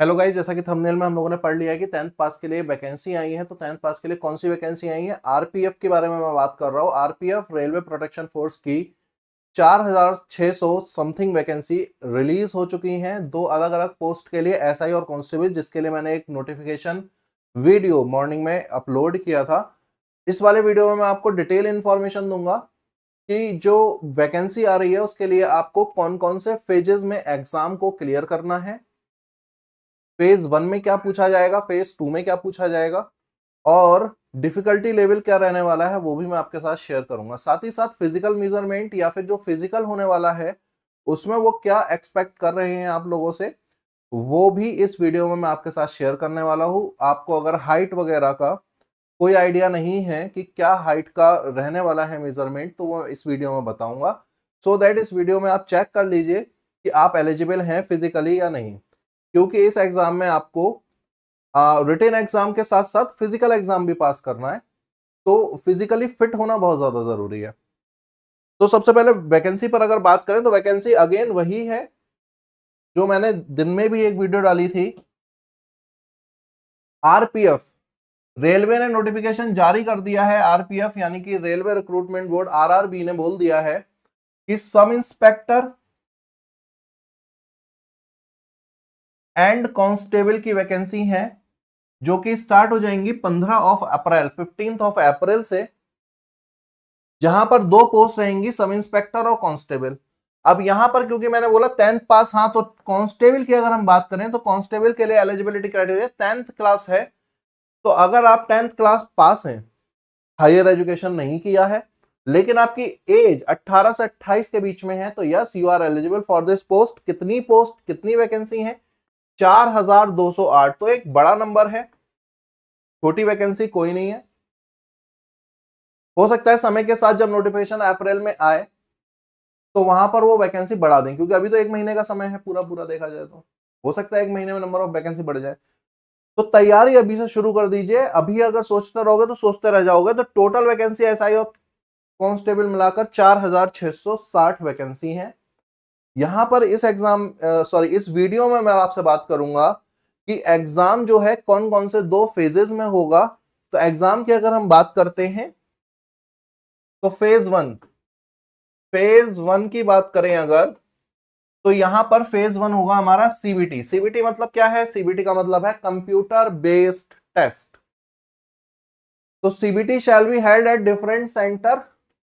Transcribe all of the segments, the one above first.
hello guys जैसा कि thumbnail में हम लोगों ने पढ़ लिया है कि टेंथ पास के लिए वैकेंसी आई है तो टेंथ पास के लिए कौन सी वैकेंसी आई है आरपीएफ के बारे में मैं बात कर रहा हूँ आरपीएफ रेलवे प्रोटेक्शन फोर्स की 4,600 समथिंग वैकेंसी रिलीज हो चुकी हैं दो अलग अलग पोस्ट के लिए एस और कॉन्स्टेबल जिसके लिए मैंने एक नोटिफिकेशन वीडियो मॉर्निंग में अपलोड किया था इस वाले वीडियो में मैं आपको डिटेल इन्फॉर्मेशन दूंगा कि जो वैकेंसी आ रही है उसके लिए आपको कौन कौन से फेजेस में एग्जाम को क्लियर करना है फेज वन में क्या पूछा जाएगा फेज टू में क्या पूछा जाएगा और डिफिकल्टी लेवल क्या रहने वाला है वो भी मैं आपके साथ शेयर करूंगा साथ ही साथ फिजिकल मेजरमेंट या फिर जो फिजिकल होने वाला है उसमें वो क्या एक्सपेक्ट कर रहे हैं आप लोगों से वो भी इस वीडियो में मैं आपके साथ शेयर करने वाला हूँ आपको अगर हाइट वगैरह का कोई आइडिया नहीं है कि क्या हाइट का रहने वाला है मेजरमेंट तो वो इस वीडियो में बताऊंगा सो so दैट इस वीडियो में आप चेक कर लीजिए कि आप एलिजिबल हैं फिजिकली या नहीं क्योंकि इस एग्जाम में आपको रिटेन एग्जाम के साथ साथ फिजिकल एग्जाम भी पास करना है तो फिजिकली फिट होना बहुत ज़्यादा ज़रूरी है तो सबसे पहले वैकेंसी पर अगर बात करें तो वैकेंसी अगेन वही है जो मैंने दिन में भी एक वीडियो डाली थी आरपीएफ रेलवे ने नोटिफिकेशन जारी कर दिया है आरपीएफ यानी कि रेलवे रिक्रूटमेंट बोर्ड आरआरबी ने बोल दिया है कि सब इंस्पेक्टर एंड कांस्टेबल की वैकेंसी है जो कि स्टार्ट हो जाएंगी पंद्रह of April fifteenth of April से जहां पर दो पोस्ट रहेंगी सब इंस्पेक्टर और कांस्टेबल अब यहां पर क्योंकि मैंने बोला टेंथ पास हाँ तो कांस्टेबल की अगर हम बात करें तो कांस्टेबल के लिए एलिजिबिलिटी क्राइटेरिया टेंथ क्लास है तो अगर आप टेंथ क्लास पास हैं हायर एजुकेशन नहीं किया है लेकिन आपकी एज 18 से 28 के बीच में है तो yes you are eligible for this post कितनी पोस्ट कितनी वैकेंसी है चार हजार दो सौ आठ तो एक बड़ा नंबर है छोटी वैकेंसी कोई नहीं है हो सकता है समय के साथ जब नोटिफिकेशन अप्रैल में आए तो वहां पर वो वैकेंसी बढ़ा दें क्योंकि अभी तो एक महीने का समय है पूरा पूरा देखा जाए तो हो सकता है एक महीने में नंबर ऑफ वैकेंसी बढ़ जाए तो तैयारी अभी से शुरू कर दीजिए अभी अगर सोचते रहोगे तो सोचते रह जाओगे तो total vacancy S I of constable मिलाकर 4660 वैकेंसी हैं यहां पर इस एग्जाम सॉरी इस वीडियो में मैं आपसे बात करूंगा कि एग्जाम जो है कौन कौन से दो फेजेस में होगा तो एग्जाम की अगर हम बात करते हैं तो फेज वन फेज वन की बात करें अगर तो यहां पर फेज वन होगा हमारा सीबीटी सीबीटी मतलब क्या है सीबीटी का मतलब है कंप्यूटर बेस्ड टेस्ट तो CBT shall be held at different centre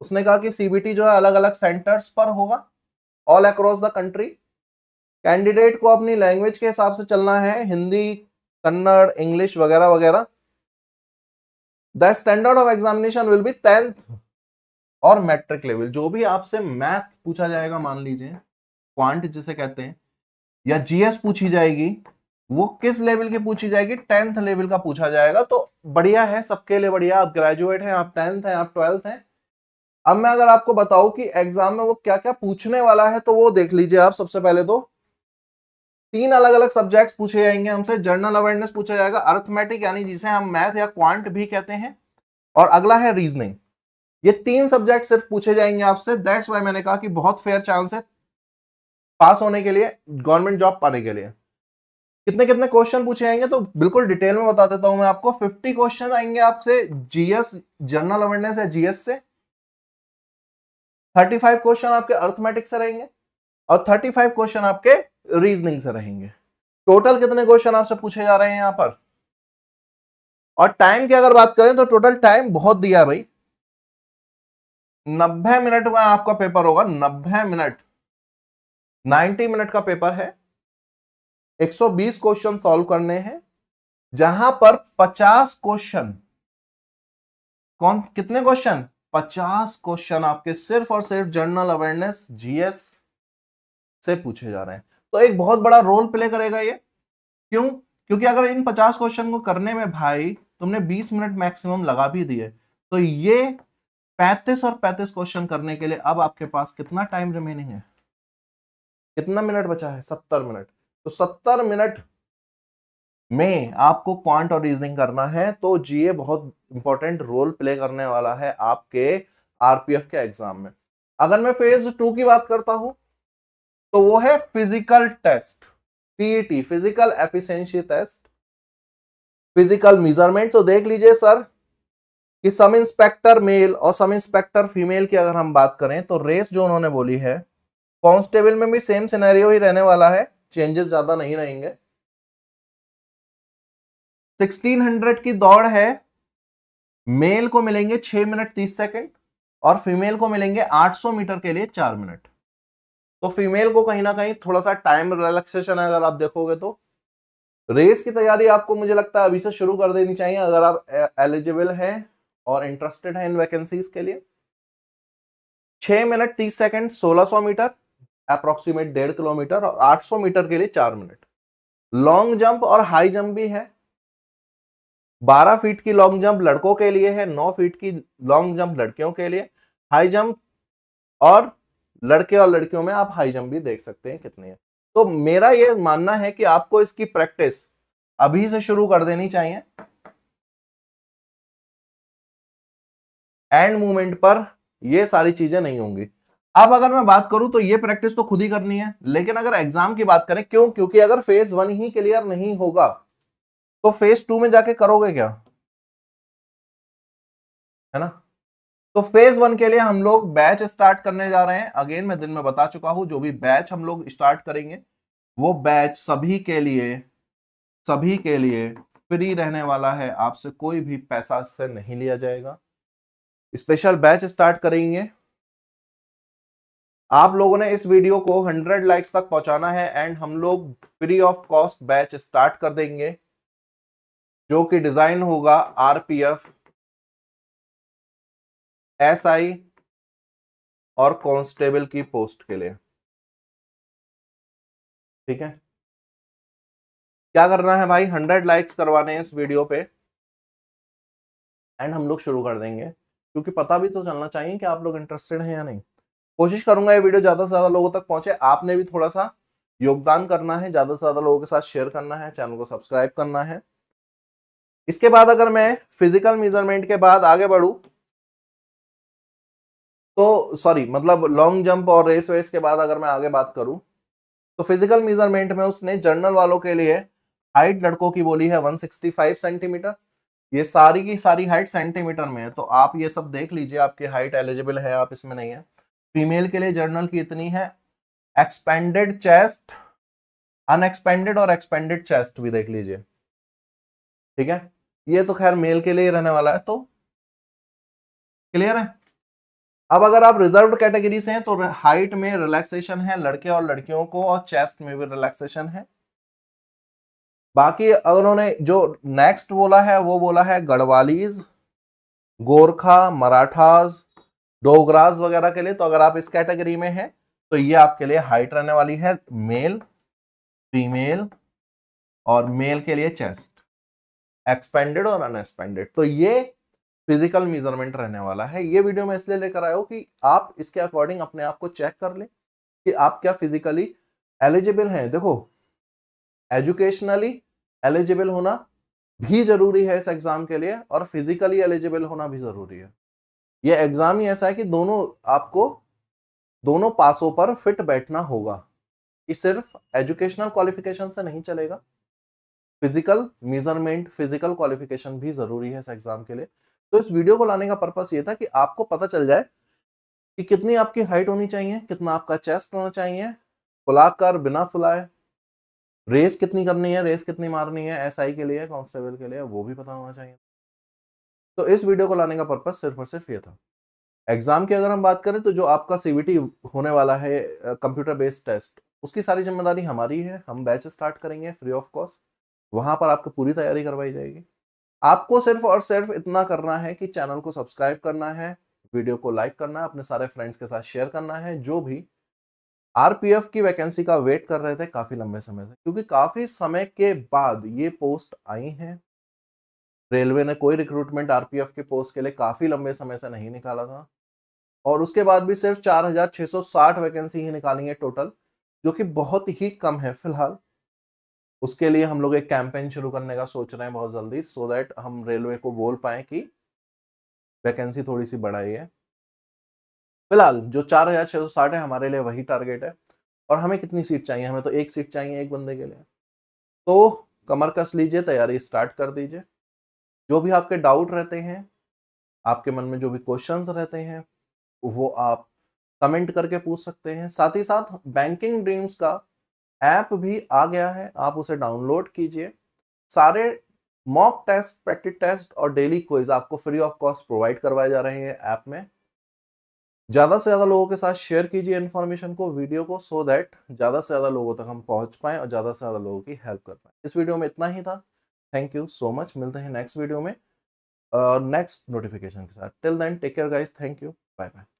उसने कहा कि सीबीटी जो है अलग अलग सेंटर्स पर होगा all across the country candidate को अपनी लैंग्वेज के हिसाब से चलना है हिंदी कन्नड़ इंग्लिश वगैरह वगैरह the standard of examination will be tenth और मैट्रिक लेवल जो भी आपसे मैथ पूछा जाएगा मान लीजिए क्वांट जिसे कहते हैं या जीएस पूछी जाएगी वो किस लेवल की पूछी जाएगी टेंथ लेवल का पूछा जाएगा तो बढ़िया है सबके लिए बढ़िया आप ग्रेजुएट हैं आप टेंथ हैं आप ट्वेल्थ हैं अब मैं अगर आपको बताऊं कि एग्जाम में वो क्या क्या पूछने वाला है तो वो देख लीजिए आप सबसे पहले तो तीन अलग अलग सब्जेक्ट्स पूछे जाएंगे हमसे जर्नल अवेयरनेस पूछा जाएगा अर्थमेटिक यानी जिसे हम मैथ या क्वांट भी कहते हैं और अगला है रीजनिंग ये तीन सब्जेक्ट सिर्फ पूछे जाएंगे आपसे दैट्स वाई मैंने कहा कि बहुत फेयर चांस है पास होने के लिए गवर्नमेंट जॉब पाने के लिए कितने कितने क्वेश्चन पूछे जाएंगे तो बिल्कुल डिटेल में बता देता हूं मैं आपको 50 क्वेश्चन आएंगे आपसे जीएस जर्नल अवेयरनेस या जीएस से थर्टी फाइव क्वेश्चन आपके अर्थमेटिक से रहेंगे और थर्टी फाइव क्वेश्चन आपके रीजनिंग से रहेंगे टोटल कितने क्वेश्चन आपसे पूछे जा रहे हैं यहां पर और टाइम की अगर बात करें तो टोटल टाइम बहुत दिया है भाई नब्बे मिनट में आपका पेपर होगा नब्बे मिनट नाइनटी मिनट का पेपर है बीस क्वेश्चन सॉल्व करने हैं जहां पर 50 क्वेश्चन कौन कितने क्वेश्चन पचास क्वेश्चन आपके सिर्फ और सिर्फ जनरल अवेयरनेस जीएस से पूछे जा रहे हैं तो एक बहुत बड़ा रोल प्ले करेगा ये क्यों क्योंकि अगर इन पचास क्वेश्चन को करने में भाई तुमने बीस मिनट मैक्सिमम लगा भी दिए तो ये पैंतीस और पैंतीस क्वेश्चन करने के लिए अब आपके पास कितना टाइम रिमेनिंग है कितना मिनट बचा है सत्तर मिनट तो सत्तर मिनट में आपको क्वांट और रीजनिंग करना है तो जीए बहुत इंपॉर्टेंट रोल प्ले करने वाला है आपके आरपीएफ के एग्जाम में अगर मैं फेज टू की बात करता हूं तो वो है physical test PET physical efficiency test physical measurement तो देख लीजिए सर कि सब इंस्पेक्टर मेल और सब इंस्पेक्टर फीमेल की अगर हम बात करें तो रेस जो उन्होंने बोली है कांस्टेबल में भी सेम सिनेरियो ही रहने वाला है चेंजेस ज्यादा नहीं रहेंगे 1600 की दौड़ है मेल को मिलेंगे छह मिनट तीस सेकेंड और फीमेल को मिलेंगे 800 मीटर के लिए चार मिनट तो फीमेल को कहीं ना कहीं थोड़ा सा टाइम रिलैक्सेशन है अगर आप देखोगे तो रेस की तैयारी आपको मुझे लगता है अभी से शुरू कर देनी चाहिए अगर आप एलिजिबल हैं और इंटरेस्टेड हैं इन वैकेंसीज के लिए छह मिनट तीस सेकेंड 1600 मीटर अप्रोक्सीमेट डेढ़ किलोमीटर और 800 मीटर के लिए चार मिनट लॉन्ग जंप और हाई जंप भी है 12 फीट की लॉन्ग जंप लड़कों के लिए है 9 फीट की लॉन्ग जंप लड़कियों के लिए हाई जंप और लड़के और लड़कियों में आप हाई जंप भी देख सकते हैं कितनी है तो मेरा यह मानना है कि आपको इसकी प्रैक्टिस अभी से शुरू कर देनी चाहिए एंड मूवमेंट पर यह सारी चीजें नहीं होंगी अब अगर मैं बात करूं तो ये प्रैक्टिस तो खुद ही करनी है लेकिन अगर एग्जाम की बात करें क्यों क्योंकि अगर फेज वन ही क्लियर नहीं होगा तो फेज टू में जाके करोगे क्या है ना तो फेज वन के लिए हम लोग बैच स्टार्ट करने जा रहे हैं अगेन मैं दिन में बता चुका हूं जो भी बैच हम लोग स्टार्ट करेंगे वो बैच सभी के लिए सभी के लिए फ्री रहने वाला है आपसे कोई भी पैसा से नहीं लिया जाएगा स्पेशल बैच स्टार्ट करेंगे आप लोगों ने इस वीडियो को 100 लाइक्स तक पहुंचाना है एंड हम लोग free of cost batch start कर देंगे जो कि डिजाइन होगा आरपीएफ एसआई और कांस्टेबल की पोस्ट के लिए ठीक है क्या करना है भाई हंड्रेड लाइक्स करवाने हैं इस वीडियो पे एंड हम लोग शुरू कर देंगे क्योंकि पता भी तो चलना चाहिए कि आप लोग इंटरेस्टेड हैं या नहीं कोशिश करूंगा ये वीडियो ज्यादा से ज्यादा लोगों तक पहुंचे आपने भी थोड़ा सा योगदान करना है ज्यादा से ज्यादा लोगों के साथ शेयर करना है चैनल को सब्सक्राइब करना है इसके बाद अगर मैं फिजिकल मेजरमेंट के बाद आगे बढ़ू तो सॉरी मतलब लॉन्ग जंप और रेस वेस के बाद अगर मैं आगे बात करूं तो फिजिकल मेजरमेंट में उसने जर्नल वालों के लिए हाइट लड़कों की बोली है 165 सेंटीमीटर ये सारी की सारी हाइट सेंटीमीटर में है तो आप ये सब देख लीजिए आपकी हाइट एलिजिबल है आप इसमें नहीं है फीमेल के लिए जर्नल की इतनी है एक्सपेंडेड चेस्ट अनएक्सपेंडेड और एक्सपेंडेड चेस्ट भी देख लीजिए ठीक है ये तो खैर मेल के लिए रहने वाला है तो क्लियर है अब अगर आप रिजर्व कैटेगरी से हैं तो हाइट में रिलैक्सेशन है लड़के और लड़कियों को और चेस्ट में भी रिलैक्सेशन है बाकी अगर उन्होंने जो नेक्स्ट बोला है वो बोला है गढ़वालीज गोरखा मराठाज डोगराज वगैरह के लिए तो अगर आप इस कैटेगरी में हैं तो ये आपके लिए हाइट रहने वाली है मेल फीमेल और मेल के लिए चेस्ट एक्सपेंडेड और अनएक्सपेंडेड तो ये फिजिकल मेजरमेंट रहने वाला है ये वीडियो मैं इसलिए लेकर आया हूँ कि आप इसके अकॉर्डिंग अपने आप को चेक कर लें कि आप क्या फिजिकली एलिजिबल हैं देखो एजुकेशनली एलिजिबल होना भी जरूरी है इस एग्ज़ाम के लिए और फिजिकली एलिजिबल होना भी ज़रूरी है ये एग्ज़ाम ही ऐसा है कि दोनों आपको दोनों पासों पर फिट बैठना होगा ये सिर्फ एजुकेशनल क्वालिफिकेशन से नहीं चलेगा फिजिकल मेजरमेंट फिजिकल क्वालिफिकेशन भी जरूरी है इस एग्जाम के लिए तो इस वीडियो को लाने का पर्पस ये था कि आपको पता चल जाए कि कितनी आपकी हाइट होनी चाहिए कितना आपका चेस्ट होना चाहिए फुलाकर बिना फुलाए रेस कितनी करनी है रेस कितनी मारनी है एसआई के लिए कांस्टेबल के लिए वो भी पता होना चाहिए तो इस वीडियो को लाने का पर्पस सिर्फ और सिर्फ ये था एग्जाम की अगर हम बात करें तो जो आपका सीबीटी होने वाला है कंप्यूटर बेस्ड टेस्ट उसकी सारी जिम्मेदारी हमारी है हम बैच स्टार्ट करेंगे फ्री ऑफ कॉस्ट वहां पर आपको पूरी तैयारी करवाई जाएगी आपको सिर्फ और सिर्फ इतना करना है कि चैनल को सब्सक्राइब करना है वीडियो को लाइक करना है अपने सारे फ्रेंड्स के साथ शेयर करना है जो भी आरपीएफ की वैकेंसी का वेट कर रहे थे काफी लंबे समय से क्योंकि काफी समय के बाद ये पोस्ट आई है रेलवे ने कोई रिक्रूटमेंट आरपीएफ के पोस्ट के लिए काफी लंबे समय से नहीं निकाला था और उसके बाद भी सिर्फ 4660 वैकेंसी ही निकाली है टोटल जो कि बहुत ही कम है फिलहाल उसके लिए हम लोग एक कैंपेन शुरू करने का सोच रहे हैं बहुत जल्दी सो so दैट हम रेलवे को बोल पाए कि वैकेंसी थोड़ी सी बढ़ाई है फिलहाल जो चार हजार छह सौ साठ है हमारे लिए वही टारगेट है और हमें कितनी सीट चाहिए हमें तो एक सीट चाहिए एक बंदे के लिए तो कमर कस लीजिए तैयारी स्टार्ट कर दीजिए जो भी आपके डाउट रहते हैं आपके मन में जो भी क्वेश्चन रहते हैं वो आप कमेंट करके पूछ सकते हैं साथ ही साथ बैंकिंग ड्रीम्स का ऐप भी आ गया है आप उसे डाउनलोड कीजिए सारे मॉक टेस्ट प्रैक्टिस टेस्ट और डेली क्विज आपको फ्री ऑफ कॉस्ट प्रोवाइड करवाए जा रहे हैं ऐप में ज़्यादा से ज़्यादा लोगों के साथ शेयर कीजिए इन्फॉर्मेशन को वीडियो को सो दैट ज़्यादा से ज़्यादा लोगों तक हम पहुंच पाए और ज़्यादा से ज़्यादा लोगों की हेल्प कर पाए इस वीडियो में इतना ही था थैंक यू सो मच मिलते हैं नेक्स्ट वीडियो में और नेक्स्ट नोटिफिकेशन के साथ till then take care guys thank you bye bye